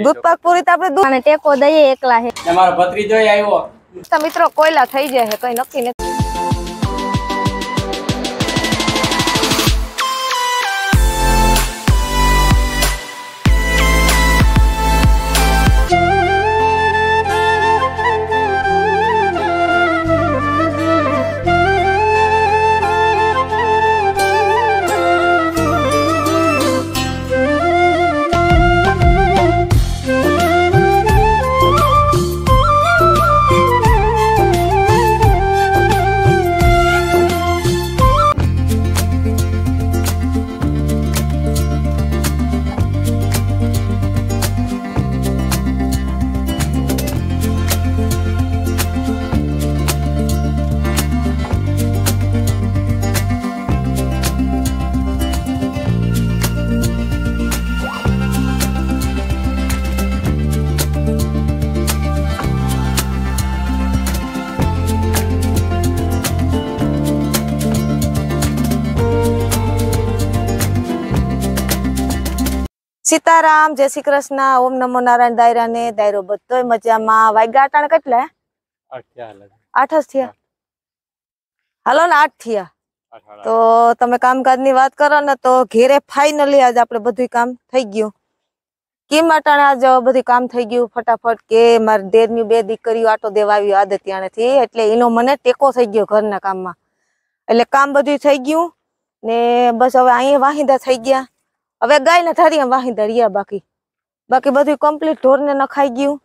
દૂધ પાક પૂરી તો આપણે દૂધ અને ટેકો દઈએ એકલા હે તમારો ભત્રીજો આવ્યો મિત્રો કોયલા થઈ જાય કઈ નક્કી નથી સીતારામ જય શ્રી કૃષ્ણ ઓમ નમો નારાયણ દાયરા ને દાયરો બધો મજામાં વાગ્યા અટાણ કેટલા આઠ જ થયા હાલો ને આઠ થયા તો તમે કામકાજ ની વાત કરો ને તો ઘેરે ફાઈનલી આજે આપડે બધું કામ થઈ ગયું કેમ અટાણે આજે બધું કામ થઈ ગયું ફટાફટ કે મારી દેરની બે દીકરીઓ આટો દેવા આવી આદત્યાણે થી એટલે એનો મને ટેકો થઈ ગયો ઘરના કામમાં એટલે કામ બધું થઈ ગયું ને બસ હવે અહીંયા વાહિંદા થઈ ગયા હવે ગાય ને થારી વાહી ધરિયા બાકી બાકી બધું કમ્પ્લીટ ઢોર ને નખાઈ ગયું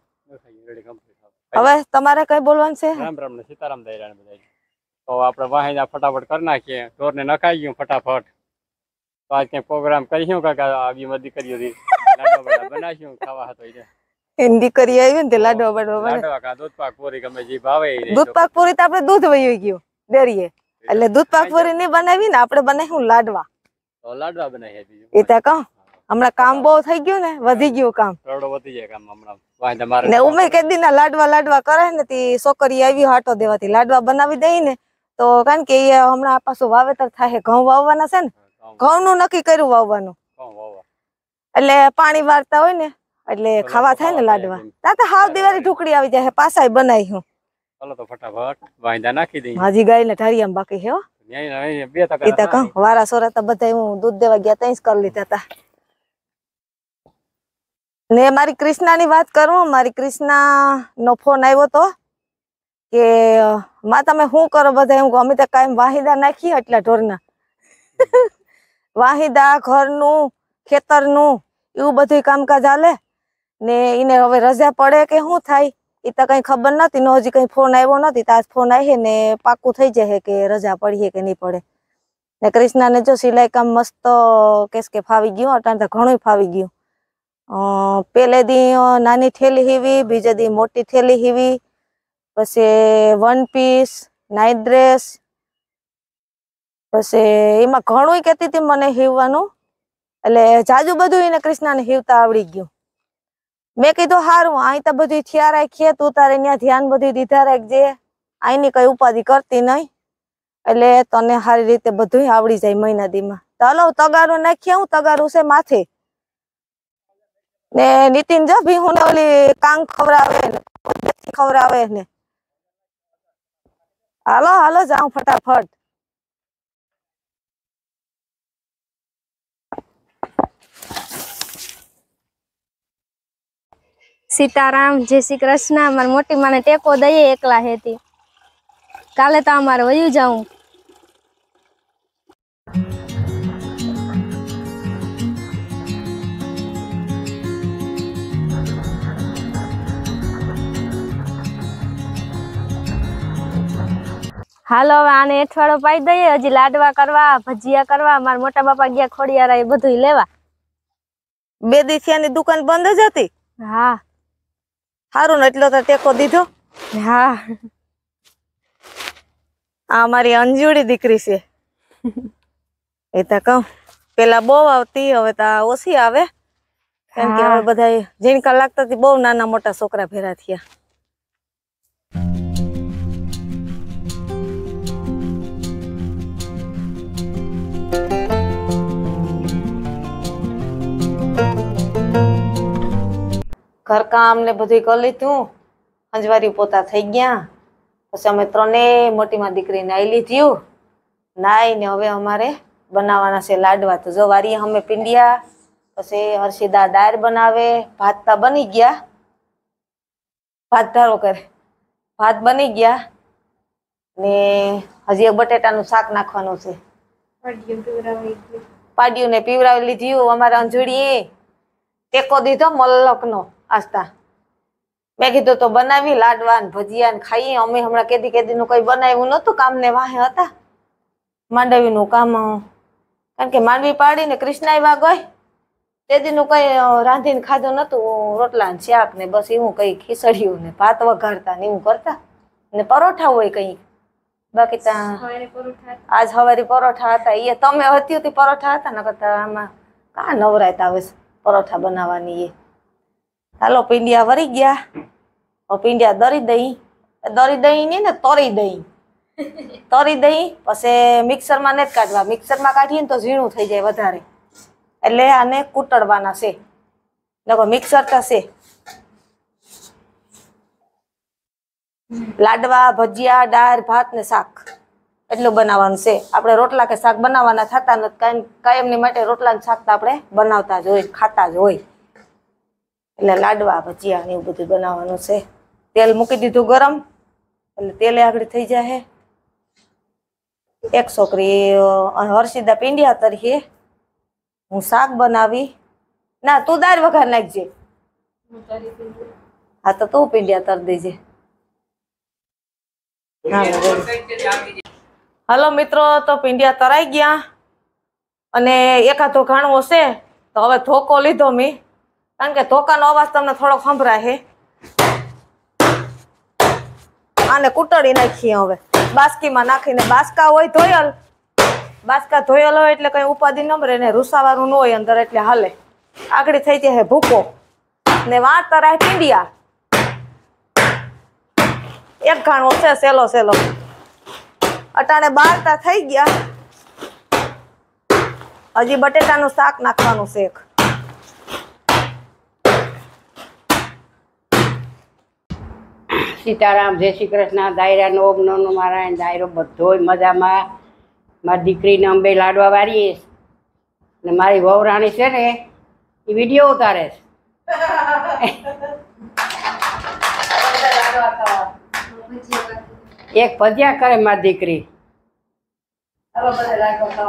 હવે તમારે કઈ બોલવાનું છે તો આપણે વાહી ફટાફટ કરી નાખીએ ઢોર ને નખાઈ ગયું ફટાફટ પ્રોગ્રામ કરીશું કાકા કરી હતી બનાવીશું ખાવા ને લાડવા બાડવા દૂધ પાક પૂરી ગમે પૂરી તો આપણે દૂધ વહી ગયું ડેરીએ એટલે દૂધ પાક પૂરી નહીં બનાવી ને આપણે બનાવ્યું લાડવા લાડવા બનાવી બીજું એ તો કહો હમણાં કામ બહુ થઈ ગયું ને વધી ગયું કામ થોડો વધી જાય કામ હમણાં ને ઉમે કેદી લાડવા લાડવા કરે ને છોકરી આવી હાટો દેવાતી લાડવા બનાવી દઈ તો કારણ કે વાવેતર થાય ઘઉં વાવવાના છે ને ઘઉં નું નક્કી કર્યું વાવવાનું એટલે પાણી વારતા હોય ને એટલે ખાવા થાય ને લાડવા તાતે હાવ દિવાળી ઢુકડી આવી જાય પાસાય બનાવી હું તો ફટાફટ નાખી દઈએ હાજી ગાય ને ઢારિયામાં બાકી હે હો એ તો કહું દૂધ દેવા ગયા ત્યાં જ લીધા ને મારી કૃષ્ણાની વાત કરું મારી કૃષ્ણા નો ફોન આવ્યો તો કે માં તમે શું કરો બધા એમ અમે તો કાયમ વાહિદા નાખીએ એટલા ઢોરના વાહિદા ઘરનું ખેતરનું એવું બધું કામકાજ હાલે ને એને હવે રજા પડે કે શું થાય એ તો કઈ ખબર નથી નો હજી કંઈ ફોન આવ્યો નથી તો આજ ફોન આવી ને પાકું થઈ જશે કે રજા પડીએ કે નહીં પડે ને કૃષ્ણાને જો સિલાઈ કામ મસ્ત કેસ કે ફાવી ગયું અટાણ તો ઘણું ફાવી ગયું પેલે દી નાની થેલી હીવી બીજે દી મોટી થેલી હીવી પછી વન પીસ નાઇટ ડ્રેસ પછી એમાં ઘણું કહેતી હતી મને હીવવાનું એટલે જાજુ બધું એને કૃષ્ણાને હીવતા આવડી ગયું મેં કીધું હારું અહીં તો બધું થયા રાખીએ તું તારે ત્યાં ધ્યાન બધું દીધા રાખજે અહીંની કઈ ઉપાધિ કરતી નહીં એટલે તને સારી રીતે બધું આવડી જાય મહિના દીમાં તો હલો તગારું નાખીએ હું તગારું છે માથે ને નીતિન જો ભી હું ઓલી કાંગ ખવડાવે ખવડાવે ને હાલો હાલો જાઉં ફટાફટ સીતારામ જય શ્રી કૃષ્ણ અમારે મોટી માને ટેકો દઈએ એકલા હેતી કાલે તો અમારે વયું જાઉં હાલો હવે આને અઠવાડો પાઈ દઈએ હજી લાડવા કરવા ભજીયા કરવા મારા મોટા બાપા ગયા ખોડિયારા એ બધું લેવા બે દિવસ દુકાન બંધ જ હતી હા હારું ને એટલો તો ટેકો દીધો હા આ મારી અંજુડી દીકરી છે એ તો કહું પેલા બહુ આવતી હવે તો ઓછી આવે કેમ કે હવે બધા જેને કલાક બહુ નાના મોટા છોકરા ભેરા થયા ઘરકામ ને બધું કરી લીધું અંજવારી પોતા થઈ ગયા પછી અમે ત્રણેય મોટીમાં દીકરીને આવી લીધ્યું નાઈને હવે અમારે બનાવવાના છે લાડવા તો જો વારીએ અમે પીંડ્યા પછી હર્ષિદા દાળ બનાવે ભાતતા બની ગયા ભાત ધારો કરે ભાત બની ગયા ને હજી એક બટેટાનું શાક નાખવાનું છે પાડ્યું ને પીવરાવી લીધ્યું અમારે અંજુડીએ ટેકો દીધો મલ્લકનો આસ્તા મેં કીધું તો બનાવી લાડવા ને ભજીયા ને ખાઈ અમે હમણાં કેદી કેદી નું કઈ બનાવ્યું નતું કામ ને વાહે હતા માંડવી નું કામ કારણ કે માંડવી પાડી ને કૃષ્ણ આવ્યા ગઈ તેથી નું કઈ રાંધીને ખાધું નતું રોટલા ને શાક ને બસ એવું કઈ ખીચડીયું ને ભાત વઘારતા ને એવું કરતા ને પરોઠા હોય કઈ બાકી આજ હવારી પરોઠા હતા એ તમે હતી પરોઠા હતા ને કરતા આમાં કા નવરાતા આવે પરોઠા બનાવવાની એ હાલો પિંડિયા વરી ગયા પિંડિયા દરી દઈ દરી દઈ નહીં ને તોરી દઈ તોરી દઈ પછી મિક્સરમાં નથી કાઢવા મિક્સરમાં કાઢીએ ને તો ઝીણું થઈ જાય વધારે એટલે આને કૂટડવાના છે દેખો મિક્સર તો છે લાડવા ભજીયા દાળ ભાત ને શાક એટલું બનાવવાનું છે આપણે રોટલા કે શાક બનાવવાના થતા નથી કાયમ એમની માટે રોટલા શાક તો આપણે બનાવતા જ હોય ખાતા જ હોય એટલે લાડવા ભજીયા ને એવું બધું બનાવવાનું છે તેલ મૂકી દીધું ગરમ એટલે તેલે આગળ થઈ જાય એક છોકરી હર્ષિદા પિંડિયા તરીકે હું શાક બનાવી ના તું દાળ વઘાર નાખજે હા તો તું પિંડિયા તર દેજે હલો મિત્રો તો પીંડિયા તરાઈ ગયા અને એકાદો ઘાણવો હશે તો હવે થોકો લીધો મેં કારણ કે ધોકાનો અવાજ તમને થોડો સંભળાય આને કૂટડી નાખીએ હવે બાસ્કીમાં નાખીને બાસ્કા હોય ધોયલ બાસ્કા ધોયલ હોય એટલે કઈ ઉપાધિ નંબર ને રૂસાવાનું ન હોય અંદર એટલે હાલે આગળ થઈ જાય ભૂકો ને વાંચતા રહે ટીંડિયા એક ઘાણો છે સેલો સેલો અટાણે બારતા થઈ ગયા હજી બટેટાનું શાક નાખવાનું શેખ સીતારામ જય શ્રી કૃષ્ણ દાયરાનો ઓમ નોનો નારાયણ દાયરો બધો મજામાં મારી દીકરીને અંબે લાડવા વારીએ ને મારી વવરાણી છે ને એ વિડીયો ઉતારે છે એક ભજિયા કરે મારી દીકરી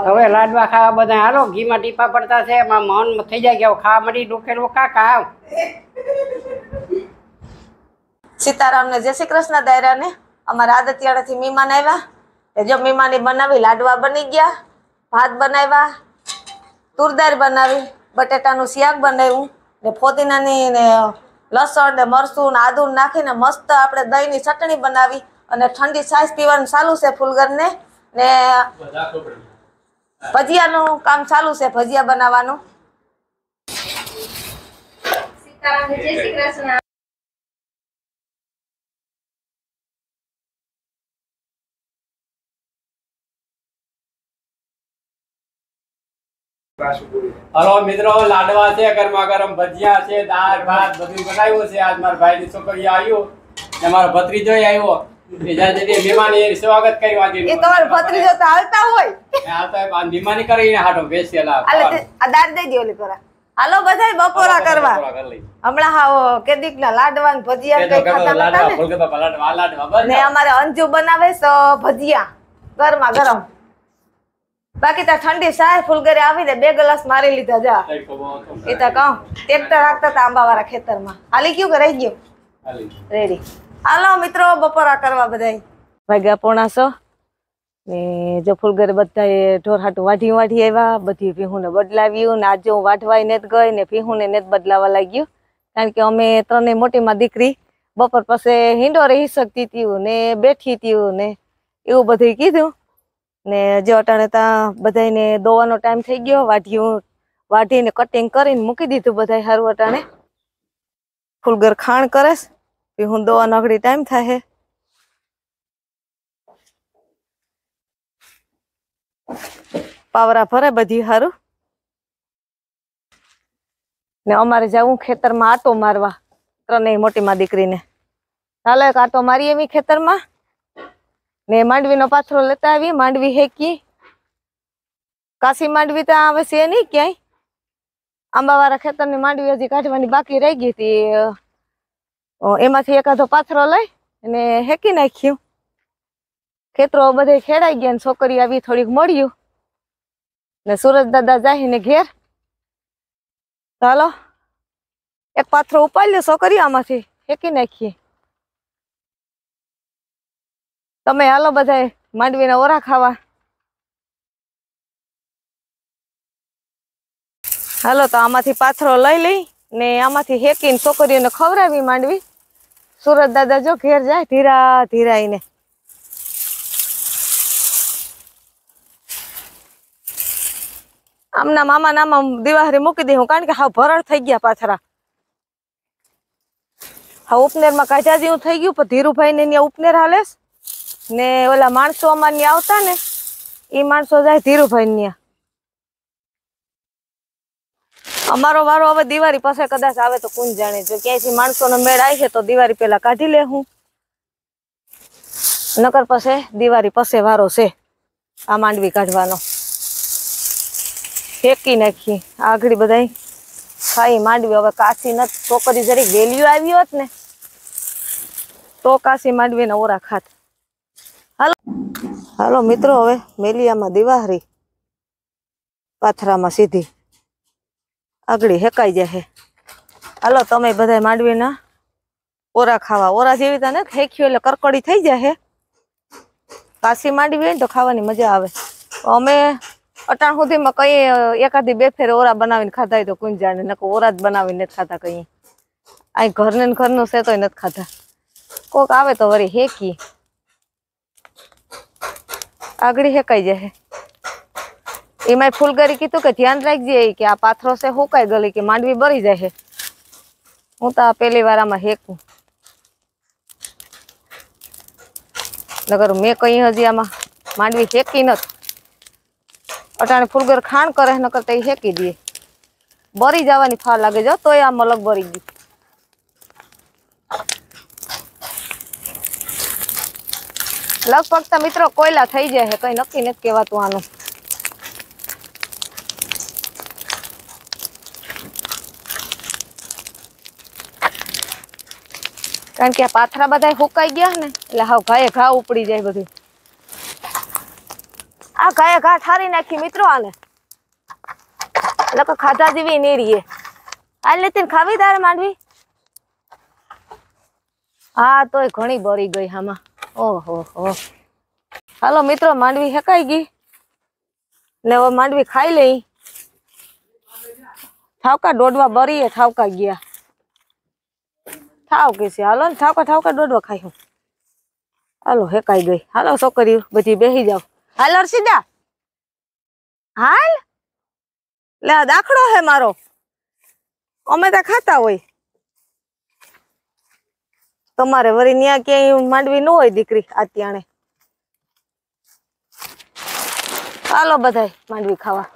હવે લાડવા ખાવા બધા હાલો ઘીમાં ટીપા પડતા છે એમાં મન થઈ જાય કે ખાવા મળી ડોખેલો કા ખાવ સીતારામને જય શ્રી કૃષ્ણ દાયરાને અમારા આદતિયાળાથી મહેમાન આવ્યા જો મીમાની બનાવી લાડવા બની ગયા ભાત બનાવ્યા તુરદાર બનાવી બટેટાનું શિયાક બનાવ્યું ને ફોદીનાની ને લસણ ને મરચું ને આદુ નાખીને મસ્ત આપણે દહીંની ચટણી બનાવી અને ઠંડી છાશ પીવાનું ચાલુ છે ફૂલગરને ને ભજીયાનું કામ ચાલુ છે ભજીયા બનાવવાનું સીતારામ જય શ્રી કૃષ્ણ હાલો બધા બપોરા કરવા કેદીક ના લાડવા ભજીયા કઈ ખાતા અમારે અંજુ બનાવે તો ભજીયા ગરમા ગરમ બાકી તા ઠંડી સાય ફૂલ ઘરે આવીને બે ગ્લાસ મારી લીધા જા એ તો કહું ટ્રેક્ટર રાખતા હતા આંબાવાળા ખેતરમાં હાલી કયું કે રહી ગયું રેડી હાલો મિત્રો બપોરા કરવા બધા ભાગ્યા પોણાસો ને જો ફૂલઘરે બધાએ ઢોર હાટું વાઢી વાઢી આવ્યા બધી પીહુંને બદલાવ્યું ને આજે હું વાઢવાય નેત ગઈ ને પીહુંને નેત બદલાવા લાગ્યું કારણ કે અમે ત્રણેય મોટીમાં દીકરી બપોર પાસે હિંડો રહી શકતી હતી ને બેઠી હતી ને એવું બધું કીધું ને જે અટાણે ત્યાં બધાને દોવાનો ટાઈમ થઈ ગયો વાઢ્યું વાઢીને કટિંગ કરીને મૂકી દીધું બધા સારું અટાણે ફૂલગર ખાણ કરેશ પછી હું દોવાનો અઘડી ટાઈમ થાય પાવરા ભરે બધી સારું ને અમારે જવું ખેતરમાં આટો મારવા ત્રણેય મોટીમાં દીકરીને હાલે એક આટો મારીએ એવી ખેતરમાં ને માંડવીનો પાથરો લેતા આવી માંડવી હેકી કાશી માંડવી તો આવે છે નહીં ક્યાંય આંબાવાળા ખેતરની માંડવી હજી કાઢવાની બાકી રહી ગઈ હતી એમાંથી એકાદો પાથરો લઈ અને હેકી નાખ્યું ખેતરો બધે ખેડાઈ ગયા ને છોકરી આવી થોડીક મળ્યું ને સુરજ દાદા જાહીને ઘેર ચાલો એક પાથરો ઉપાડી લો છોકરી આમાંથી હેકી નાખીએ તમે હાલો બધાય માંડવીના ઓરા ખાવા હાલો તો આમાંથી પાથરો લઈ લઈ ને આમાંથી હેકીને છોકરીઓને ખવડાવી માંડવી સુરત દાદા જો ઘેર જાય ધીરા ધીરા એને આમના મામા નામા દિવાહરી મૂકી દે હું કારણ કે હા ભરડ થઈ ગયા પાથરા હા ઉપનેરમાં કાજાજી હું થઈ ગયું પણ ધીરુભાઈ ને ત્યાં ઉપનેર હાલેશ ને ઓલા માણસો અમાર અમારે આવતા ને એ માણસો જાય ધીરુભાઈ ન્યા અમારો વારો હવે દિવાળી પાસે કદાચ આવે તો કોણ જાણે જો ક્યાંયથી માણસો નો મેળ આવી છે તો દિવાળી પેલા કાઢી લે હું નકર પાસે દિવાળી પાસે વારો છે આ માંડવી કાઢવાનો ફેંકી નાખી આગળી બધા ખાઈ માંડવી હવે કાશી નથી છોકરી જરી વેલ્યુ આવ્યો હોત ને તો કાશી માંડવી ને ઓરા ખાત હાલો હાલો મિત્રો હવે મેલિયામાં દિવાહરી પાથરામાં સીધી આગળી હેકાઈ જશે હાલો તમે બધા માંડવીના ઓરા ખાવા ઓરા જેવી તને હેખ્યું એટલે કરકડી થઈ જશે કાશી માંડવી હોય તો ખાવાની મજા આવે અમે અટાણ સુધીમાં કંઈ એકાદી બે ફેર ઓરા બનાવીને ખાધા તો કોઈ જાણે નકો ઓરા જ બનાવીને નથી ખાતા કંઈ અહીં ઘરને ઘરનું છે તોય નથી ખાતા કોક આવે તો વળી હેકી આગળી હેકાઈ જશે એમાં ફૂલગરી કીધું કે ધ્યાન રાખજે કે આ પાથરો છે હુકાઈ ગયેલી કે માંડવી બળી જશે હું તો આ પેલી વાર આમાં હેકું નગર મેં કઈ હજી આમાં માંડવી હેકી નથી અટાણે ફૂલગર ખાણ કરે નકર તો હેકી દે બરી જવાની ફાળ લાગે જો તોય આ મલક બરી ગઈ લગભગ તો મિત્રો કોયલા થઈ જાય કઈ નક્કી નથી કહેવાતું આનું કારણ કે પાથરા બધા સુકાઈ ગયા ને એટલે હા ઘાએ ઘા ઉપડી જાય બધું આ ઘાએ ઘા ઠારી નાખી મિત્રો આને લોકો ખાધા જેવી નેરીએ હાલ નીતિન ખાવી તારે માંડવી હા તોય ઘણી બળી ગઈ આમાં ઓહો હો હાલો મિત્રો માંડવી હેકાઈ ગઈ ને હવે માંડવી ખાઈ લઈ થાવકા દોડવા બરીએ થાવકા ગયા થાવ કે છે હાલો ને થાવકા થાવકા દોડવા ખાઈ હું હાલો હેકાઈ ગઈ હાલો છોકરીઓ બધી બેસી જાઓ હાલ અર્ષિદા હાલ લે દાખલો હે મારો અમે તો ખાતા હોય તમારે વરી ત્યાં ક્યાંય માંડવી ન હોય દીકરી અત્યારે ચાલો બધાય માંડવી ખાવા